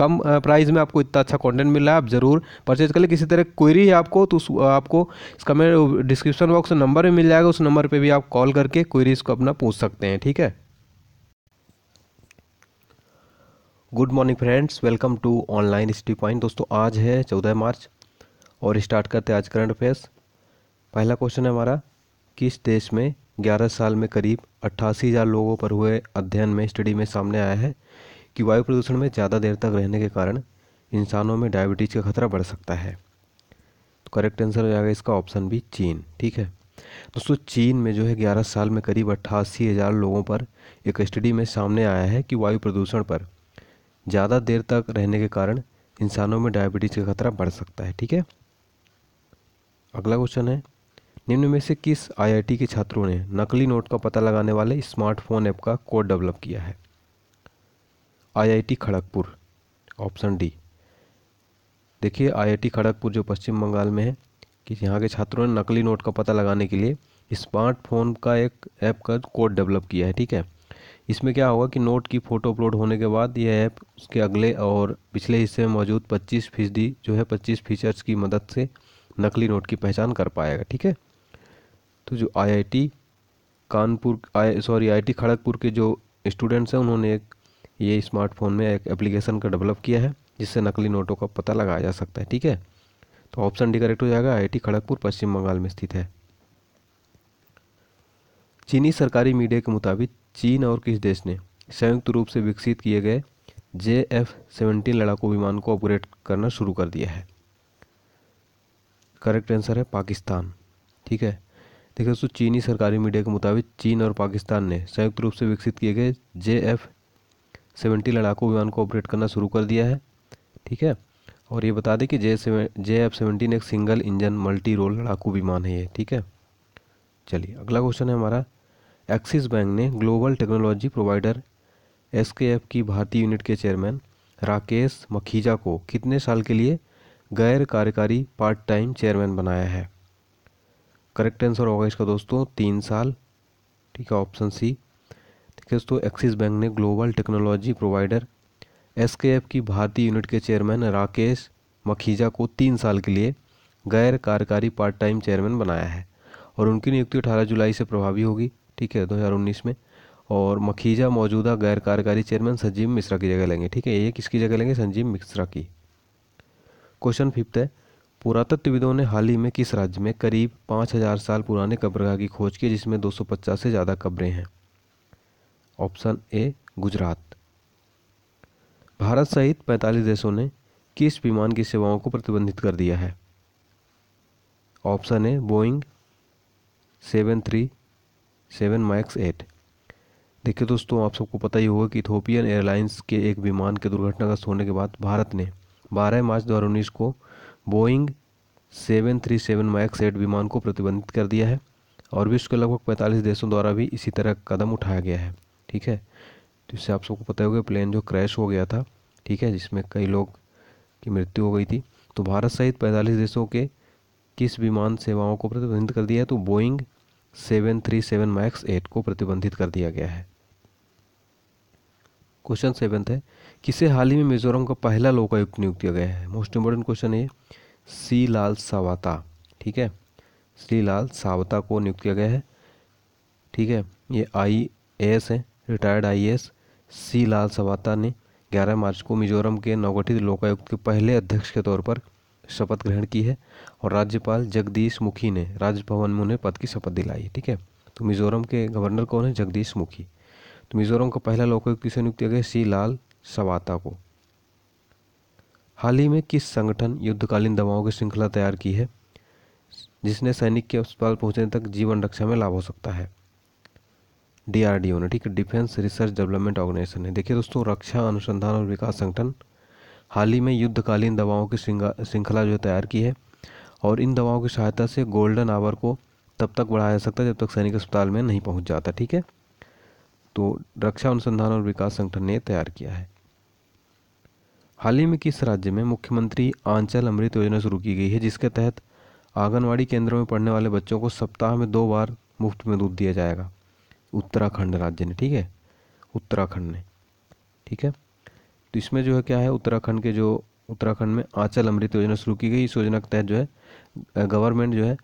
कम price में आपको इतना अच्छा कंटेंट मिल रहा है आप ज़रूर परचेज कर लें किसी तरह क्वेरी है आपको तो आपको इसका मेरे डिस्क्रिप्शन बॉक्स नंबर भी मिल जाएगा उस नंबर पर भी आप कॉल करके क्वेरीज़ को अपना पूछ सकते हैं ठीक है good morning friends welcome to online study point दोस्तों आज है चौदह मार्च और स्टार्ट करते हैं आज करंट अफेयर्स पहला क्वेश्चन है हमारा किस देश में 11 साल में करीब अट्ठासी हज़ार लोगों पर हुए अध्ययन में स्टडी में सामने आया है कि वायु प्रदूषण में ज़्यादा देर तक रहने के कारण इंसानों में डायबिटीज़ का खतरा बढ़ सकता है तो करेक्ट आंसर हो जाएगा इसका ऑप्शन भी चीन ठीक है दोस्तों चीन में जो है ग्यारह साल में करीब अट्ठासी हज़ार लोगों पर एक स्टडी में सामने आया है कि वायु प्रदूषण पर ज़्यादा देर तक रहने के कारण इंसानों में डायबिटीज़ का खतरा बढ़ सकता है ठीक है अगला क्वेश्चन है निम्न में से किस आईआईटी के छात्रों ने नकली नोट का पता लगाने वाले स्मार्टफोन ऐप का कोड डेवलप किया है आईआईटी खड़गपुर ऑप्शन डी देखिए आईआईटी खड़गपुर जो पश्चिम बंगाल में है कि यहाँ के छात्रों ने नकली नोट का पता लगाने के लिए स्मार्टफोन का एक ऐप का कोड डेवलप किया है ठीक है इसमें क्या होगा कि नोट की फ़ोटो अपलोड होने के बाद यह ऐप उसके अगले और पिछले हिस्से में मौजूद 25 फीसदी जो है 25 फीचर्स की मदद से नकली नोट की पहचान कर पाएगा ठीक है तो जो IIT Kanpur I sorry IIT Kharagpur के जो स्टूडेंट्स हैं उन्होंने एक ये स्मार्टफोन में एक एप्लीकेशन का डेवलप किया है जिससे नकली नोटों का पता लगाया जा सकता है ठीक है तो ऑप्शन डी करेक्ट हो जाएगा आईआईटी खड़गपुर पश्चिम बंगाल में स्थित है चीनी सरकारी मीडिया के मुताबिक चीन और किस देश ने संयुक्त रूप से विकसित किए गए जे एफ सेवेंटीन लड़ाकू विमान को अपग्रेड करना शुरू कर दिया है करेक्ट आंसर है पाकिस्तान ठीक है देखिए दोस्तों चीनी सरकारी मीडिया के मुताबिक चीन और पाकिस्तान ने संयुक्त रूप से विकसित किए गए जे एफ सेवेंटी लड़ाकू विमान को ऑपरेट करना शुरू कर दिया है ठीक है और ये बता दें कि J seven J F seventeen एक सिंगल इंजन मल्टी रोल लड़ाकू विमान है ये ठीक है चलिए अगला क्वेश्चन है हमारा एक्सिस बैंक ने global technology provider S K F की भारतीय यूनिट के चेयरमैन राकेश मखीजा को कितने साल के लिए गैर कार्यकारी पार्ट टाइम चेयरमैन बनाया है करेक्ट आंसर होगा इसका दोस्तों तीन साल ठीक है ऑप्शन सी दोस्तों एक्सिस बैंक ने ग्लोबल टेक्नोलॉजी प्रोवाइडर एस की भारतीय यूनिट के चेयरमैन राकेश मखीजा को तीन साल के लिए गैर कार्यकारी पार्ट टाइम चेयरमैन बनाया है और उनकी नियुक्ति अठारह जुलाई से प्रभावी होगी ठीक है 2019 में और मखीजा मौजूदा गैर कार्यकारी चेयरमैन संजीव मिश्रा की जगह लेंगे ठीक है ये किसकी जगह लेंगे संजीव मिश्रा की क्वेश्चन फिफ्थ है पुरातत्वविदों ने हाल ही में किस राज्य में करीब हजार साल पुराने कब्रगाह की खोज की जिसमें पचास से ज़्यादा कब्रें हैं ऑप्शन ए गुजरात भारत सहित 45 देशों ने किस विमान की सेवाओं को प्रतिबंधित कर दिया है option A Boeing seven three seven max eight देखिए दोस्तों आप सबको पता ही होगा कि इथोपियन एयरलाइंस के एक विमान के दुर्घटनाग्रस्त होने के बाद भारत ने 12 मार्च 2019 को Boeing seven three seven max eight विमान को प्रतिबंधित कर दिया है और विश्व के लगभग 45 देशों द्वारा भी इसी तरह कदम उठाया गया है ठीक है तो इससे आप सबको पता होगा प्लेन जो क्रैश हो गया था ठीक है जिसमें कई लोग की मृत्यु हो गई थी तो भारत सहित पैंतालीस देशों के किस विमान सेवाओं को प्रतिबंधित कर दिया है तो Boeing seven three seven max eight को प्रतिबंधित कर दिया गया है क्वेश्चन सेवन है किसे हाल ही में मिजोरम का पहला लोकायुक्त नियुक्त किया गया है मोस्ट इम्पोर्टेंट क्वेश्चन ये सी लाल सावता ठीक है लाल सावता को नियुक्त किया गया है ठीक है ये आई एस है retired IAS C Lal Sawata ने 11 मार्च को मिजोरम के नवगठित लोकायुक्त के पहले अध्यक्ष के तौर पर शपथ ग्रहण की है और राज्यपाल जगदीश मुखी ने राजभवन में उन्हें पद की शपथ दिलाई है ठीक है तो मिजोरम के गवर्नर कौन है जगदीश मुखी तो मिजोरम का पहला लोकायुक्त किसे नियुक्त किया गया सी लाल सवाता को हाल ही में किस संगठन युद्धकालीन दवाओं की श्रृंखला तैयार की है जिसने सैनिक के अस्पताल पहुंचने तक जीवन रक्षा में लाभ हो सकता है डीआरडीओ ने ठीक है डिफेंस रिसर्च डेवलपमेंट ऑर्गेनाइजेशन है देखिए दोस्तों रक्षा अनुसंधान और विकास संगठन हाल ही में युद्धकालीन दवाओं की श्रृंखला जो तैयार की है और इन दवाओं की सहायता से गोल्डन आवर को तब तक बढ़ाया जा सकता है जब तक सैनिक अस्पताल में नहीं पहुंच जाता ठीक है तो रक्षा अनुसंधान और विकास संगठन ने तैयार किया है हाल ही में किस राज्य में मुख्यमंत्री आंचल अमृत योजना शुरू की गई है जिसके तहत आंगनवाड़ी केंद्रों में पढ़ने वाले बच्चों को सप्ताह में दो बार मुफ्त में दूध दिया जाएगा उत्तराखंड राज्य ने ठीक है उत्तराखंड ने ठीक है तो इसमें जो है क्या है उत्तराखंड के जो उत्तराखंड में आंचल अमृत योजना शुरू की गई इस योजना के तहत जो है गवर्नमेंट जो है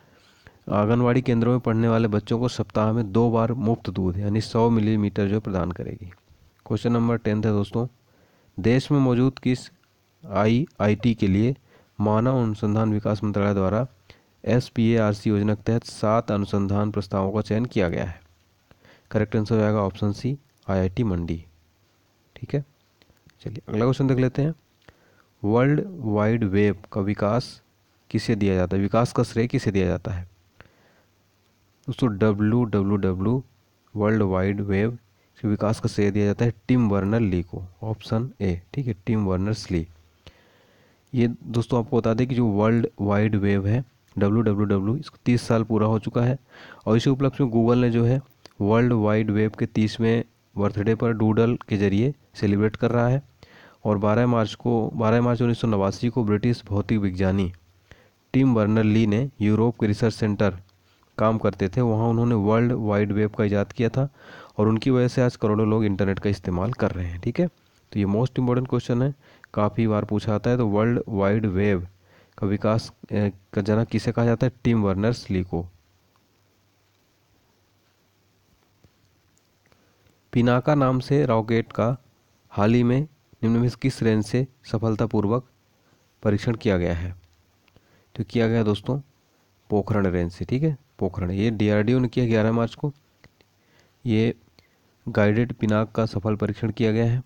आंगनवाड़ी केंद्रों में पढ़ने वाले बच्चों को सप्ताह में दो बार मुफ्त दूध यानी सौ मिलीमीटर जो प्रदान करेगी क्वेश्चन नंबर टेंथ है दोस्तों देश में मौजूद किस आई आई टी के लिए मानव अनुसंधान विकास मंत्रालय द्वारा S P A R C योजना के तहत सात अनुसंधान प्रस्तावों का चयन किया गया है करेक्ट आंसर हो जाएगा ऑप्शन सी आईआईटी मंडी ठीक है चलिए अगला क्वेश्चन देख लेते हैं वर्ल्ड वाइड वेब का विकास किसे दिया जाता है विकास का श्रेय किसे दिया जाता है दोस्तों W W W world wide web के विकास का श्रेय दिया जाता है टिम वर्नर ली को ऑप्शन ए ठीक है टिम वर्नर ली ये दोस्तों आपको बता दें कि जो वर्ल्ड वाइड वेब है डब्लू डब्ल्यू डब्ल्यू इसको तीस साल पूरा हो चुका है और इसी उपलक्ष्य में गूगल ने जो है वर्ल्ड वाइड वेब के तीसवें बर्थडे पर डूडल के जरिए सेलिब्रेट कर रहा है और 12 मार्च को 12 मार्च उन्नीस को ब्रिटिश भौतिक विज्ञानी टीम बर्नर ली ने यूरोप के रिसर्च सेंटर काम करते थे वहाँ उन्होंने वर्ल्ड वाइड वेब का इजाद किया था और उनकी वजह से आज करोड़ों लोग इंटरनेट का इस्तेमाल कर रहे हैं ठीक है तो ये मोस्ट इम्पोर्टेंट क्वेश्चन है काफ़ी बार पूछा जाता है तो वर्ल्ड वाइड वेब का विकास का जना किसे कहा जाता है टीम वर्नर्स ली को पिनाका नाम से रॉकेट का हाल ही में निम्न में किस रेंज से सफलतापूर्वक परीक्षण किया गया है तो किया गया दोस्तों पोखरण रेंज से ठीक है पोखरण ये डीआरडीओ ने किया ग्यारह मार्च को ये गाइडेड पिनाक का सफल परीक्षण किया गया है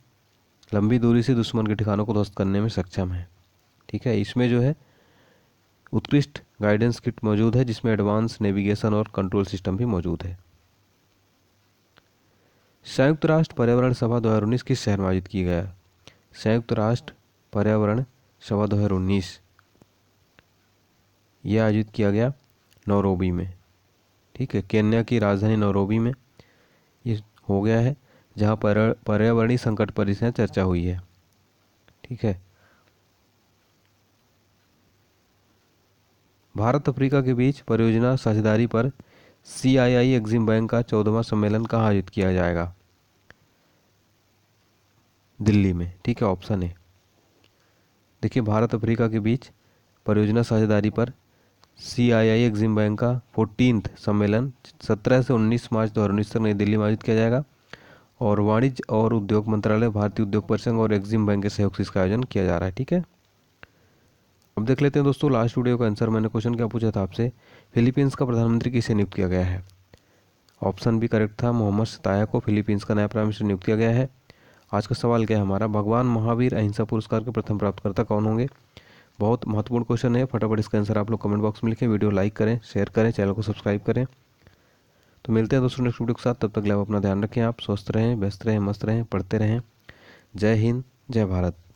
लंबी दूरी से दुश्मन के ठिकानों को ध्वस्त करने में सक्षम है ठीक है इसमें जो है उत्कृष्ट गाइडेंस किट मौजूद है जिसमें एडवांस नेविगेशन और कंट्रोल सिस्टम भी मौजूद है संयुक्त राष्ट्र पर्यावरण सभा 2019 किस शहर में आयोजित की गया संयुक्त राष्ट्र पर्यावरण सभा 2019 यह आयोजित किया गया नौरोबी में ठीक है केन्या की राजधानी नौरोबी में ये हो गया है जहाँ पर्यावरणीय संकट पर इसमें चर्चा हुई है ठीक है भारत अफ्रीका के बीच परियोजना साझेदारी पर सीआईआई एग्जिम बैंक का चौदहवा सम्मेलन कहाँ आयोजित किया जाएगा दिल्ली में ठीक है ऑप्शन है देखिए भारत अफ्रीका के बीच परियोजना साझेदारी पर C I I Exim bank का फोर्टीन सम्मेलन 17 से 19 मार्च दो हज़ार तक नई दिल्ली में आयोजित किया जाएगा और वाणिज्य और उद्योग मंत्रालय भारतीय उद्योग परिसंघ और एग्जिम बैंक के सहयोग से इसका आयोजन किया जा रहा है ठीक है अब देख लेते हैं दोस्तों लास्ट वीडियो का आंसर मैंने क्वेश्चन क्या पूछा था आपसे फिलीपींस का प्रधानमंत्री किसे नियुक्त किया गया है ऑप्शन भी करेक्ट था मोहम्मद सताया को फिलीपींस का नया प्राइम मिनिस्टर नियुक्त किया गया है आज का सवाल क्या है हमारा भगवान महावीर अहिंसा पुरस्कार के प्रथम प्राप्तकर्ता कौन होंगे बहुत महत्वपूर्ण क्वेश्चन है फटाफट इसका आंसर आप लोग कमेंट बॉक्स में लिखें वीडियो लाइक करें शेयर करें चैनल को सब्सक्राइब करें तो मिलते हैं दोस्तों नेक्स्ट वीडियो के साथ तब तक लाभ अपना ध्यान रखें आप स्वस्थ रहें व्यस्त रहें मस्त रहें पढ़ते रहें जय हिंद जय भारत